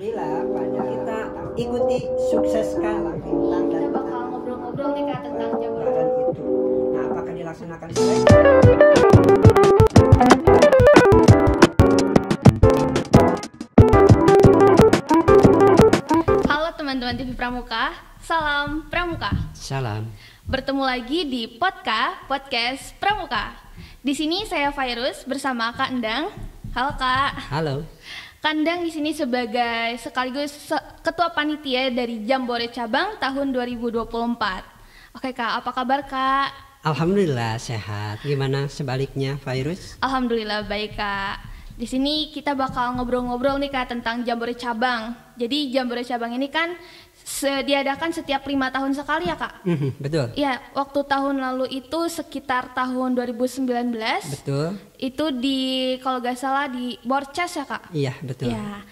Alhamdulillah pada kita ikuti sukseskan nah, tentang kita bakal ngobrol-ngobrol nih kak tentang jabatan itu. Nah apakah dilaksanakan selain? Halo teman-teman TV Pramuka, salam Pramuka. Salam. Bertemu lagi di Podka Podcast Pramuka. Di sini saya Virus bersama Kak Endang. Halo Kak. Halo. Kandang di sini sebagai sekaligus se ketua panitia dari Jambore Cabang tahun 2024. Oke Kak, apa kabar Kak? Alhamdulillah sehat. Gimana sebaliknya virus? Alhamdulillah baik Kak. Di sini kita bakal ngobrol-ngobrol nih Kak tentang Jambore Cabang. Jadi Jambore Cabang ini kan diadakan setiap lima tahun sekali ya Kak? Mm -hmm, betul. Iya, waktu tahun lalu itu sekitar tahun 2019. Betul. Itu di kalau nggak salah di Borches ya Kak? Iya, betul. Iya.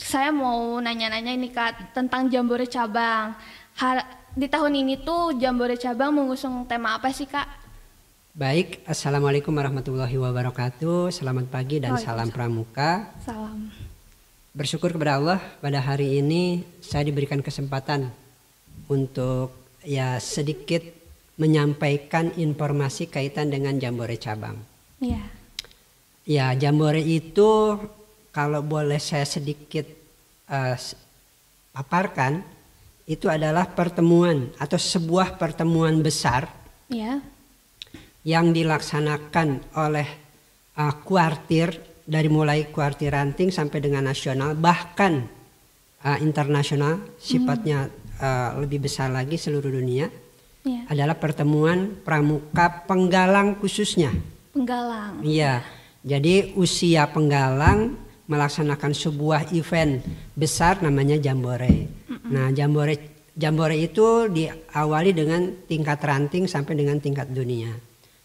Saya mau nanya-nanya ini Kak tentang Jambore Cabang. Har di tahun ini tuh Jambore Cabang mengusung tema apa sih Kak? Baik, Assalamualaikum warahmatullahi wabarakatuh. Selamat pagi dan salam pramuka. Salam. Bersyukur kepada Allah pada hari ini saya diberikan kesempatan untuk ya sedikit menyampaikan informasi kaitan dengan jambore cabang. Iya. Ya, jambore itu kalau boleh saya sedikit uh, paparkan itu adalah pertemuan atau sebuah pertemuan besar. Iya yang dilaksanakan oleh uh, kuartir dari mulai kuartir ranting sampai dengan nasional bahkan uh, internasional hmm. sifatnya mm. uh, lebih besar lagi seluruh dunia yeah. adalah pertemuan pramuka penggalang khususnya penggalang iya jadi usia penggalang melaksanakan sebuah event besar namanya jambore. Mm-mm. Nah, jambore jambore itu diawali dengan tingkat ranting sampai dengan tingkat dunia.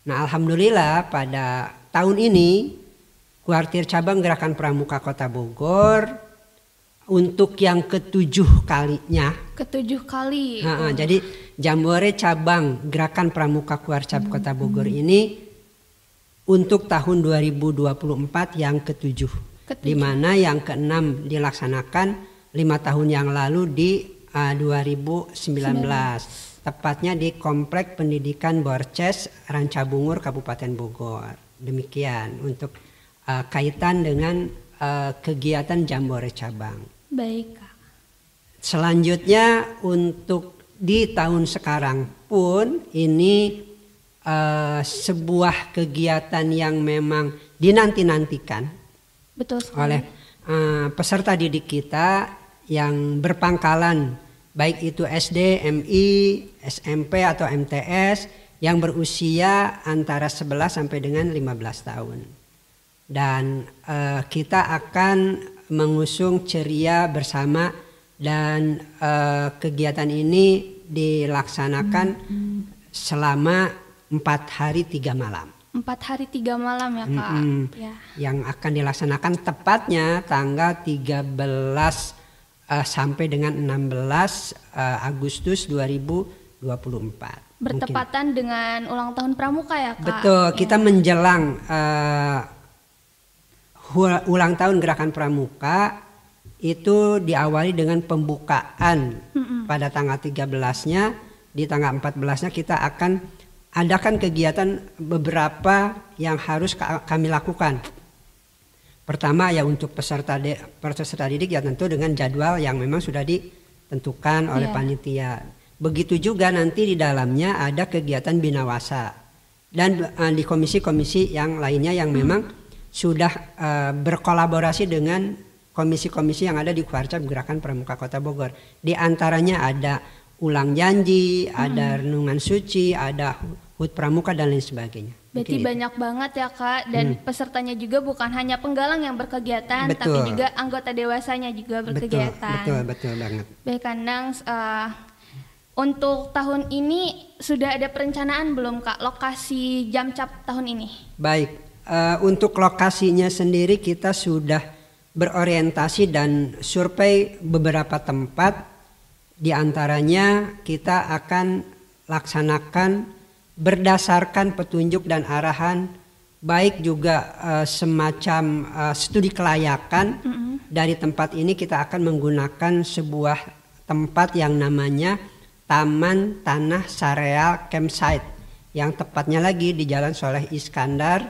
Nah Alhamdulillah pada tahun ini kuartir cabang gerakan pramuka kota Bogor untuk yang ketujuh kalinya. Ketujuh kali. Ha oh. Jadi jambore cabang gerakan pramuka kuarcap hmm. kota hmm. Bogor ini untuk tahun 2024 yang ketujuh. ketujuh. Di mana yang keenam dilaksanakan lima tahun yang lalu di uh, 2019. 19 tepatnya di Komplek Pendidikan Borces Rancabungur Kabupaten Bogor. Demikian untuk uh, kaitan dengan uh, kegiatan Jambore cabang. Baik, Selanjutnya untuk di tahun sekarang pun ini uh, sebuah kegiatan yang memang dinanti-nantikan oleh uh, peserta didik kita yang berpangkalan baik itu SD, MI, SMP atau MTS yang berusia antara 11 sampai dengan 15 tahun. Dan uh, kita akan mengusung ceria bersama dan uh, kegiatan ini dilaksanakan hmm. selama empat hari tiga malam. Empat hari tiga malam ya pak -hmm. ya. Yang akan dilaksanakan tepatnya tanggal 13 uh, sampai dengan 16 uh, eh, Agustus 2024. Bertepatan Mungkin. dengan ulang tahun Pramuka ya Kak? Betul, iya. kita menjelang uh, ulang tahun Gerakan Pramuka itu diawali dengan pembukaan mm -mm. pada tanggal 13-nya, di tanggal 14-nya kita akan adakan kegiatan beberapa yang harus kami lakukan Pertama ya untuk peserta peserta didik ya tentu dengan jadwal yang memang sudah ditentukan oleh yeah. panitia. Begitu juga nanti di dalamnya ada kegiatan binawasa dan uh, di komisi-komisi yang lainnya yang hmm. memang sudah uh, berkolaborasi dengan komisi-komisi yang ada di Kuarcap Gerakan Pramuka Kota Bogor. Di antaranya ada ulang janji, hmm. ada renungan suci, ada hut pramuka dan lain sebagainya. Berarti banyak banget ya kak dan hmm. pesertanya juga bukan hanya penggalang yang berkegiatan betul. tapi juga anggota dewasanya juga berkegiatan. Betul, betul, betul banget. Baik kandang, uh, untuk tahun ini sudah ada perencanaan belum kak lokasi jam cap tahun ini? Baik, uh, untuk lokasinya sendiri kita sudah berorientasi dan survei beberapa tempat. Di antaranya kita akan laksanakan berdasarkan petunjuk dan arahan baik juga uh, semacam uh, studi kelayakan mm -hmm. dari tempat ini kita akan menggunakan sebuah tempat yang namanya Taman Tanah Sareal Campsite yang tepatnya lagi di Jalan Soleh Iskandar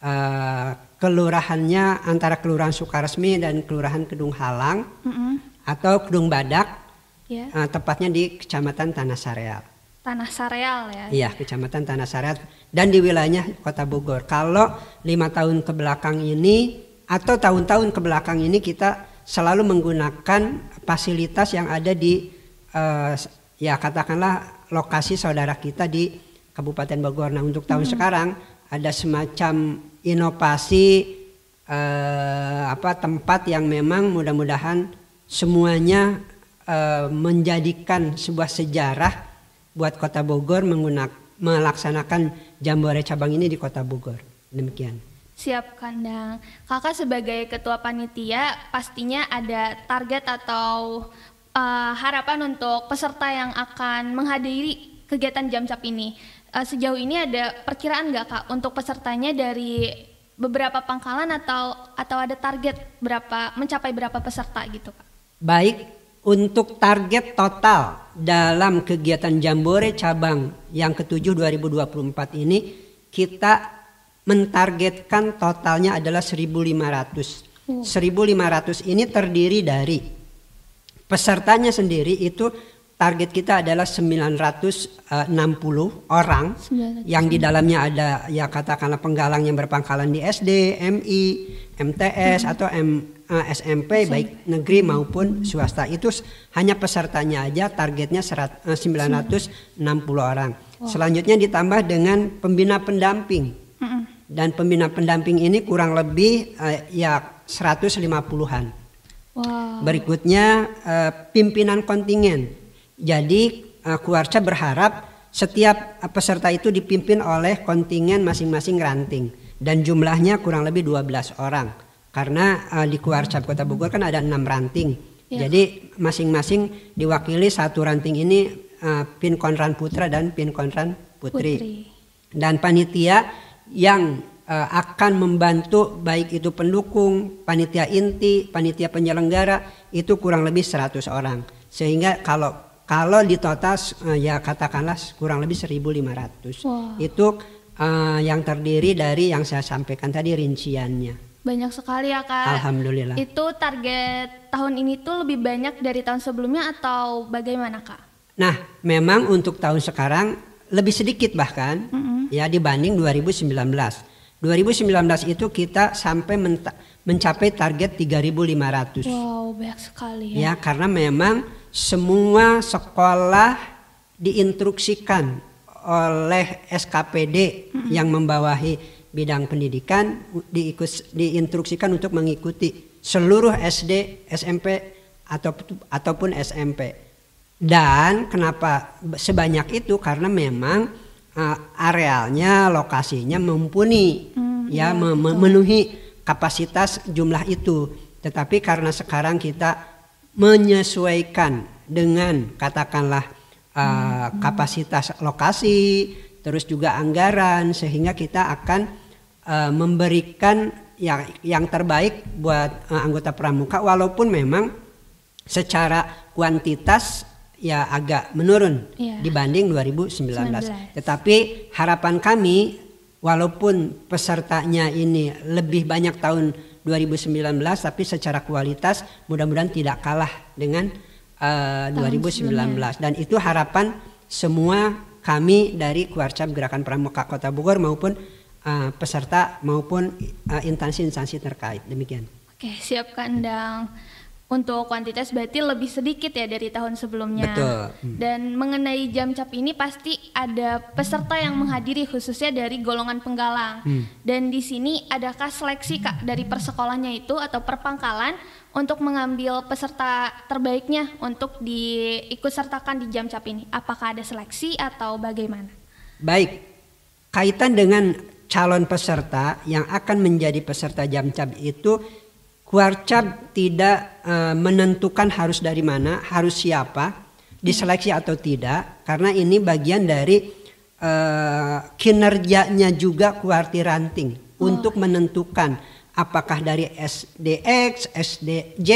uh, kelurahannya antara Kelurahan Sukaresmi dan Kelurahan Kedung Halang mm -hmm. atau Kedung Badak yeah. Ya. uh, tepatnya di Kecamatan Tanah Sareal Tanah Sareal ya. Iya, Kecamatan Tanah Sareal dan di wilayahnya Kota Bogor. Kalau lima tahun ke belakang ini atau tahun-tahun ke belakang ini kita selalu menggunakan fasilitas yang ada di uh, ya katakanlah lokasi saudara kita di Kabupaten Bogor. Nah, untuk tahun hmm. sekarang ada semacam inovasi eh, apa tempat yang memang mudah-mudahan semuanya eh, menjadikan sebuah sejarah buat Kota Bogor menggunakan melaksanakan jambore cabang ini di Kota Bogor. Demikian. Siap kandang. Kakak sebagai ketua panitia pastinya ada target atau uh, harapan untuk peserta yang akan menghadiri kegiatan jamcap ini. Uh, sejauh ini ada perkiraan nggak kak untuk pesertanya dari beberapa pangkalan atau atau ada target berapa mencapai berapa peserta gitu kak? Baik untuk target total dalam kegiatan Jambore cabang yang ketujuh 2024 ini kita mentargetkan totalnya adalah 1500. 1500 hmm. ini terdiri dari pesertanya sendiri itu target kita adalah 960 orang yang di dalamnya ada ya katakanlah penggalang yang berpangkalan di SD, MI, MTS hmm. atau M Eh, SMP iya, baik negeri maupun swasta itu hanya pesertanya aja targetnya 960 eh, orang. Wow. Selanjutnya ditambah dengan pembina pendamping. Dan pembina pendamping ini kurang lebih uh, ya 150-an. Wow. Berikutnya uh, pimpinan kontingen. Jadi uh, Kuarca berharap setiap peserta itu dipimpin oleh kontingen masing-masing ranting dan jumlahnya kurang lebih 12 orang karena uh, di cap Kota Bogor kan ada enam ranting. Ya. Jadi masing-masing diwakili satu ranting ini uh, Pin Konran Putra dan Pin Konran Putri. Putri. Dan panitia yang uh, akan membantu baik itu pendukung, panitia inti, panitia penyelenggara itu kurang lebih 100 orang. Sehingga kalau kalau di total uh, ya katakanlah kurang lebih 1500. Wow. Itu uh, yang terdiri dari yang saya sampaikan tadi rinciannya. Banyak sekali ya kak. Alhamdulillah. Itu target tahun ini tuh lebih banyak dari tahun sebelumnya atau bagaimana kak? Nah memang untuk tahun sekarang lebih sedikit bahkan mm -hmm. ya dibanding 2019. 2019 itu kita sampai mencapai target 3.500. Wow banyak sekali ya. Ya karena memang semua sekolah diinstruksikan oleh SKPD mm -hmm. yang membawahi bidang pendidikan diikus, diinstruksikan untuk mengikuti seluruh SD, SMP atau ataupun SMP. Dan kenapa sebanyak itu karena memang uh, arealnya, lokasinya mumpuni hmm, ya iya, memenuhi kapasitas jumlah itu. Tetapi karena sekarang kita menyesuaikan dengan katakanlah uh, hmm. kapasitas lokasi, terus juga anggaran sehingga kita akan uh, memberikan yang yang terbaik buat uh, anggota pramuka walaupun memang secara kuantitas ya agak menurun yeah. dibanding 2019. 19. Tetapi harapan kami walaupun pesertanya ini lebih banyak tahun 2019 tapi secara kualitas mudah-mudahan tidak kalah dengan uh, eh, 2019 dan itu harapan semua kami dari Kuarcap Gerakan Pramuka Kota Bogor maupun uh, peserta maupun instansi eh, instansi-instansi terkait. Demikian. Oke, siap Kandang. Untuk kuantitas berarti lebih sedikit ya dari tahun sebelumnya. Betul. Dan mengenai jam cap ini pasti ada peserta yang menghadiri khususnya dari golongan penggalang. Hmm. Dan di sini adakah seleksi Kak dari persekolahnya itu atau perpangkalan untuk mengambil peserta terbaiknya untuk diikut sertakan di jam cap ini? Apakah ada seleksi atau bagaimana? Baik, kaitan dengan calon peserta yang akan menjadi peserta jam cab itu Kuarcab tidak e, menentukan harus dari mana, harus siapa, diseleksi atau tidak, karena ini bagian dari e, kinerjanya juga kuarti ranting oh. untuk menentukan apakah dari SDX, SDJ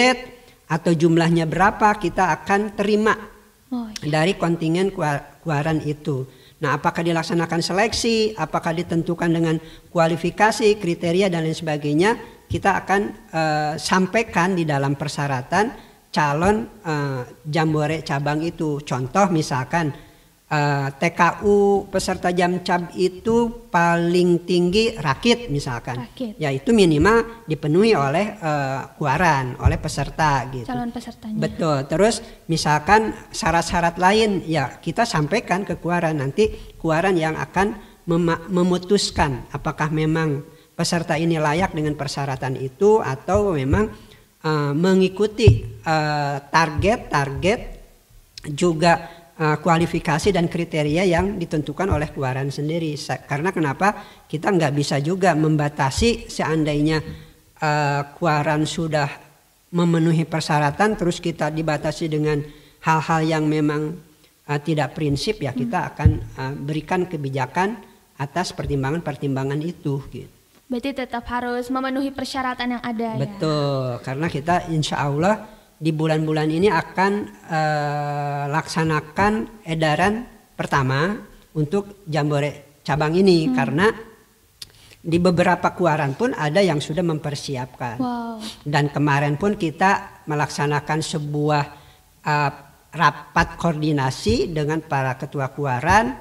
atau jumlahnya berapa kita akan terima oh, iya. dari kontingen kuar kuaran itu. Nah, apakah dilaksanakan seleksi, apakah ditentukan dengan kualifikasi, kriteria dan lain sebagainya, kita akan e, sampaikan di dalam persyaratan calon e, eh, jambore cabang itu. Contoh misalkan Eh, TKU peserta jam cab itu paling tinggi rakit misalkan. Rakit. Yaitu minimal dipenuhi oleh uh, eh, kuaran, oleh peserta gitu. Calon pesertanya. Betul. Terus misalkan syarat-syarat lain ya kita sampaikan ke kuaran nanti kuaran yang akan mem memutuskan apakah memang peserta ini layak dengan persyaratan itu atau memang uh, mengikuti target-target uh, target -target juga Eh, kualifikasi dan kriteria yang ditentukan oleh keluaran sendiri. Karena kenapa kita nggak bisa juga membatasi seandainya eh, keluaran sudah memenuhi persyaratan terus kita dibatasi dengan hal-hal yang memang eh, tidak prinsip ya kita hmm. akan berikan kebijakan atas pertimbangan-pertimbangan itu gitu. Berarti tetap harus memenuhi persyaratan yang ada ya? Betul, ya. karena kita insya Allah di bulan-bulan ini akan eh, laksanakan edaran pertama untuk jambore cabang ini hmm. karena di beberapa kuaran pun ada yang sudah mempersiapkan wow. dan kemarin pun kita melaksanakan sebuah uh, rapat koordinasi dengan para ketua kuaran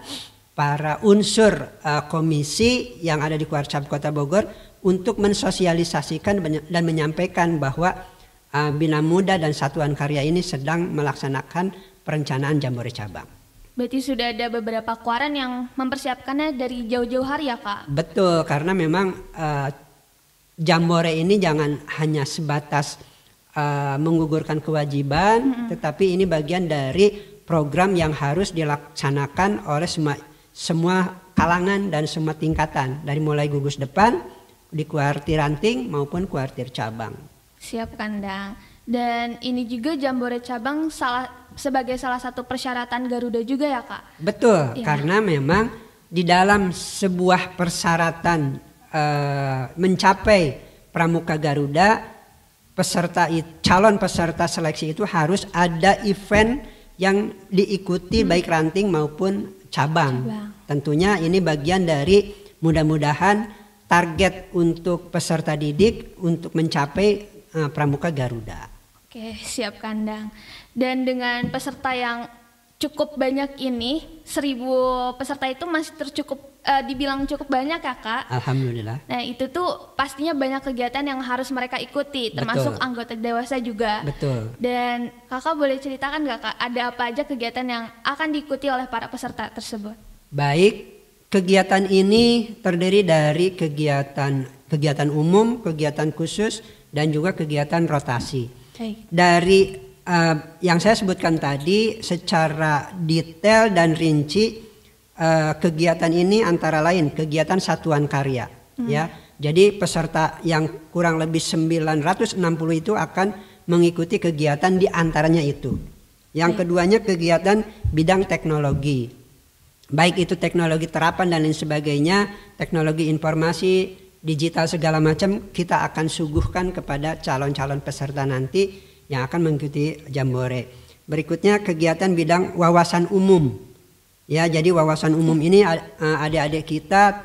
para unsur uh, komisi yang ada di cabang kota Bogor untuk mensosialisasikan dan menyampaikan bahwa uh, Bina Muda dan Satuan Karya ini sedang melaksanakan perencanaan jambore cabang. Berarti sudah ada beberapa kuaran yang mempersiapkannya dari jauh-jauh hari ya Kak? Betul, karena memang uh, eh, jambore ini jangan hanya sebatas uh, menggugurkan kewajiban, mm -hmm. tetapi ini bagian dari program yang harus dilaksanakan oleh semua semua kalangan dan semua tingkatan dari mulai gugus depan di kuartir ranting maupun kuartir cabang. Siap kandang. Dan ini juga jambore cabang salah sebagai salah satu persyaratan Garuda juga ya kak? Betul, ya. karena memang di dalam sebuah persyaratan e, mencapai Pramuka Garuda, peserta calon peserta seleksi itu harus ada event yang diikuti hmm. baik ranting maupun cabang. cabang. Tentunya ini bagian dari mudah-mudahan target untuk peserta didik untuk mencapai Eh, Pramuka Garuda. Oke, siap kandang. Dan dengan peserta yang cukup banyak ini, seribu peserta itu masih tercukup uh, dibilang cukup banyak ya kak. Alhamdulillah. Nah itu tuh pastinya banyak kegiatan yang harus mereka ikuti, termasuk Betul. anggota dewasa juga. Betul. Dan kakak boleh ceritakan nggak kak, ada apa aja kegiatan yang akan diikuti oleh para peserta tersebut? Baik, kegiatan ini terdiri dari kegiatan kegiatan umum, kegiatan khusus, dan juga kegiatan rotasi. Okay. Dari uh, yang saya sebutkan tadi secara detail dan rinci uh, kegiatan ini antara lain kegiatan satuan karya hmm. ya. Jadi peserta yang kurang lebih 960 itu akan mengikuti kegiatan di antaranya itu. Yang keduanya kegiatan bidang teknologi. Baik itu teknologi terapan dan lain sebagainya, teknologi informasi, digital segala macam kita akan suguhkan kepada calon-calon peserta nanti yang akan mengikuti jambore. Berikutnya kegiatan bidang wawasan umum. Ya, jadi wawasan umum ini adik-adik kita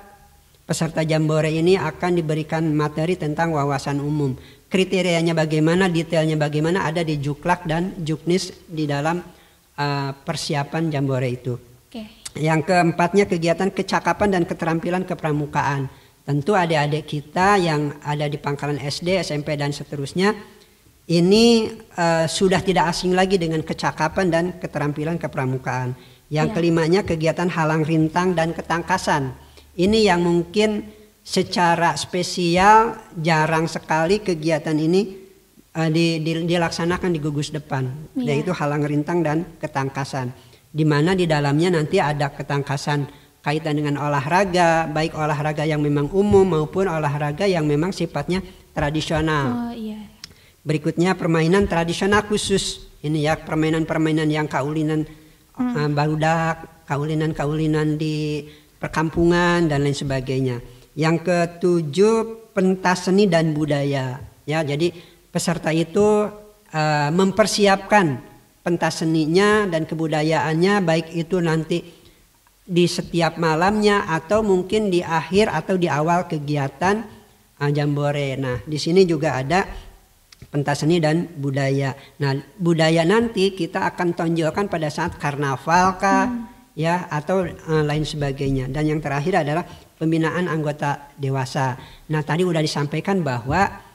peserta jambore ini akan diberikan materi tentang wawasan umum. Kriterianya bagaimana, detailnya bagaimana ada di Juklak dan Juknis di dalam uh, persiapan jambore itu. Okay. Yang keempatnya kegiatan kecakapan dan keterampilan kepramukaan. Tentu adik-adik kita yang ada di pangkalan SD, SMP dan seterusnya ini uh, sudah tidak asing lagi dengan kecakapan dan keterampilan kepramukaan. Yang ya. kelimanya kegiatan halang rintang dan ketangkasan. Ini yang mungkin secara spesial jarang sekali kegiatan ini uh, di, di, dilaksanakan di gugus depan, ya. yaitu halang rintang dan ketangkasan. Di mana di dalamnya nanti ada ketangkasan kaitan dengan olahraga, baik olahraga yang memang umum maupun olahraga yang memang sifatnya tradisional. Oh, iya. Berikutnya permainan tradisional khusus. Ini ya permainan-permainan yang kaulinan hmm. Eh, barudak, kaulinan-kaulinan di perkampungan dan lain sebagainya. Yang ketujuh pentas seni dan budaya. Ya, jadi peserta itu uh, mempersiapkan pentas seninya dan kebudayaannya baik itu nanti di setiap malamnya atau mungkin di akhir atau di awal kegiatan ah, jambore. Nah, di sini juga ada pentas seni dan budaya. Nah, budaya nanti kita akan tonjolkan pada saat karnaval kah hmm. ya atau uh, lain sebagainya. Dan yang terakhir adalah pembinaan anggota dewasa. Nah, tadi sudah disampaikan bahwa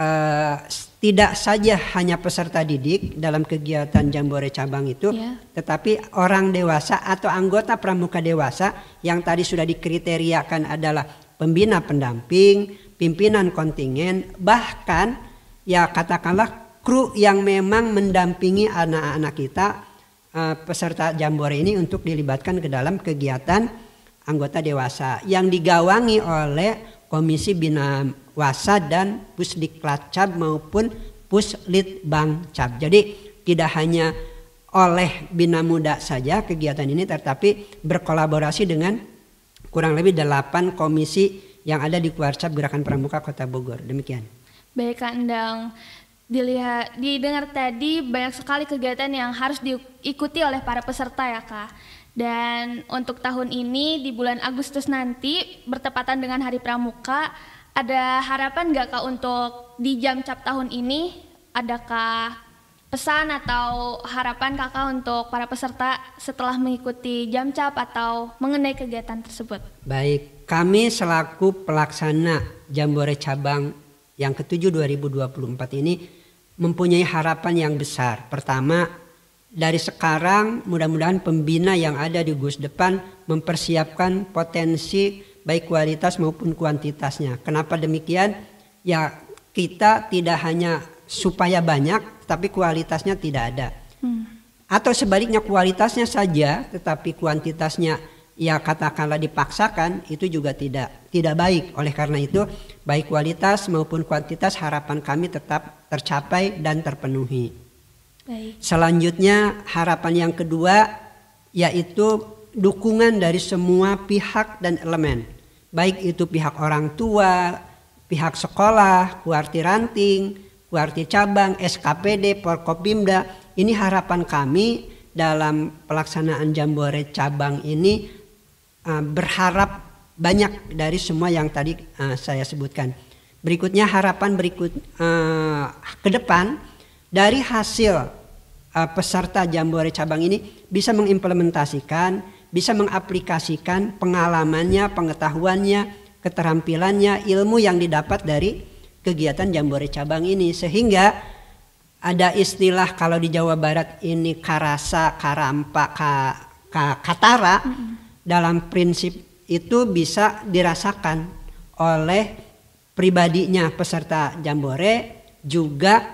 uh, tidak saja hanya peserta didik dalam kegiatan jambore cabang itu, yeah. tetapi orang dewasa atau anggota pramuka dewasa yang tadi sudah dikriteriakan adalah pembina pendamping, pimpinan kontingen, bahkan ya katakanlah kru yang memang mendampingi anak-anak kita eh, peserta jambore ini untuk dilibatkan ke dalam kegiatan anggota dewasa yang digawangi oleh Komisi Bina Wasa dan Cab maupun Cab. Jadi tidak hanya oleh Bina Muda saja kegiatan ini tetapi berkolaborasi dengan kurang lebih delapan komisi yang ada di Kuarcap Gerakan Pramuka Kota Bogor. Demikian. Baik Kak dilihat didengar tadi banyak sekali kegiatan yang harus diikuti oleh para peserta ya Kak. Dan untuk tahun ini di bulan Agustus nanti bertepatan dengan Hari Pramuka, ada harapan nggak kak untuk di jam cap tahun ini adakah pesan atau harapan kakak untuk para peserta setelah mengikuti jam cap atau mengenai kegiatan tersebut? Baik, kami selaku pelaksana Jambore Cabang yang ketujuh 2024 ini mempunyai harapan yang besar. Pertama, dari sekarang mudah-mudahan pembina yang ada di Gus Depan mempersiapkan potensi baik kualitas maupun kuantitasnya. Kenapa demikian? Ya kita tidak hanya supaya banyak tapi kualitasnya tidak ada. Hmm. Atau sebaliknya kualitasnya saja tetapi kuantitasnya ya katakanlah dipaksakan itu juga tidak tidak baik. Oleh karena itu baik kualitas maupun kuantitas harapan kami tetap tercapai dan terpenuhi. Baik. Selanjutnya harapan yang kedua yaitu dukungan dari semua pihak dan elemen. Baik itu pihak orang tua, pihak sekolah, kuartir ranting, kuartir cabang, SKPD, Porkopimda. Ini harapan kami dalam pelaksanaan jambore cabang ini uh, berharap banyak dari semua yang tadi uh, saya sebutkan. Berikutnya harapan berikut uh, ke depan dari hasil uh, peserta jambore cabang ini bisa mengimplementasikan, bisa mengaplikasikan pengalamannya, pengetahuannya, keterampilannya, ilmu yang didapat dari kegiatan jambore cabang ini sehingga ada istilah kalau di Jawa Barat ini karasa, karampa, ka, ka, katara mm -hmm. dalam prinsip itu bisa dirasakan oleh pribadinya peserta jambore juga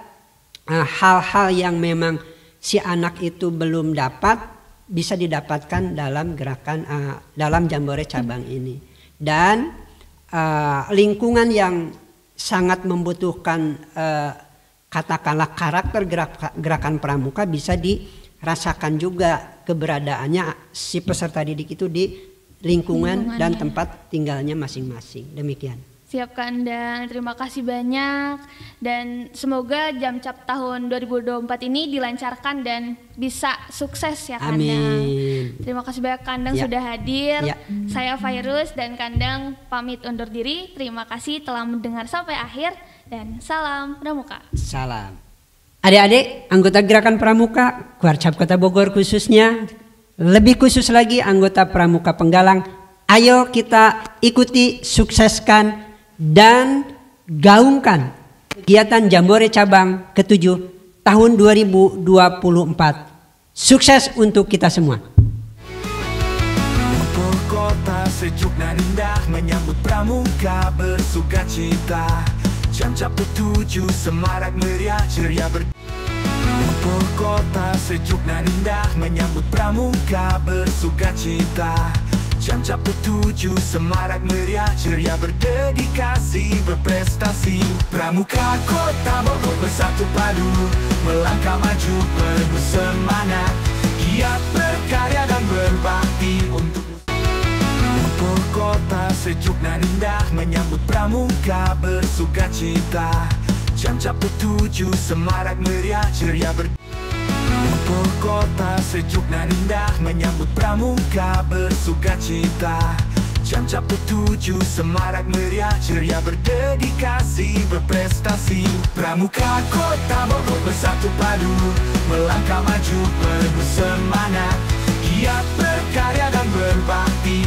eh, hal-hal uh, yang memang si anak itu belum dapat bisa didapatkan dalam gerakan uh, dalam jambore cabang ini dan uh, lingkungan yang sangat membutuhkan uh, katakanlah karakter gerak, gerakan pramuka bisa dirasakan juga keberadaannya si peserta didik itu di lingkungan, dan tempat tinggalnya masing-masing demikian. Siap Kak Endang, terima kasih banyak dan semoga jam cap tahun 2024 ini dilancarkan dan bisa sukses ya Kandang. Endang. Terima kasih banyak Kandang ya. sudah hadir. Ya. Saya Virus dan Kandang pamit undur diri. Terima kasih telah mendengar sampai akhir dan salam Pramuka. Salam. Adik-adik, anggota Gerakan Pramuka, Kuarcap Kota Bogor khususnya, lebih khusus lagi anggota Pramuka Penggalang, ayo kita ikuti sukseskan dan gaungkan kegiatan Jambore Cabang ke-7 tahun 2024. Sukses untuk kita semua. Kota sejuk dan indah menyambut pramuka bersuka cita Jam-jam tujuh semarak meriah ceria ber Kota sejuk dan indah menyambut pramuka bersuka cita Jam jam tujuh semarak meriah Ceria berdedikasi berprestasi Pramuka kota Bogor bersatu padu Melangkah maju penuh semangat Giat berkarya dan berbakti untuk Bogor kota sejuk dan indah Menyambut pramuka bersuka cita Jam jam tujuh semarak meriah Ceria berdedikasi kota sejuk dan indah Menyambut pramuka bersuka cita Jam capu tujuh semarak meriah Ceria berdedikasi berprestasi Pramuka kota Bogor bersatu padu Melangkah maju penuh semangat Giat berkarya dan berbakti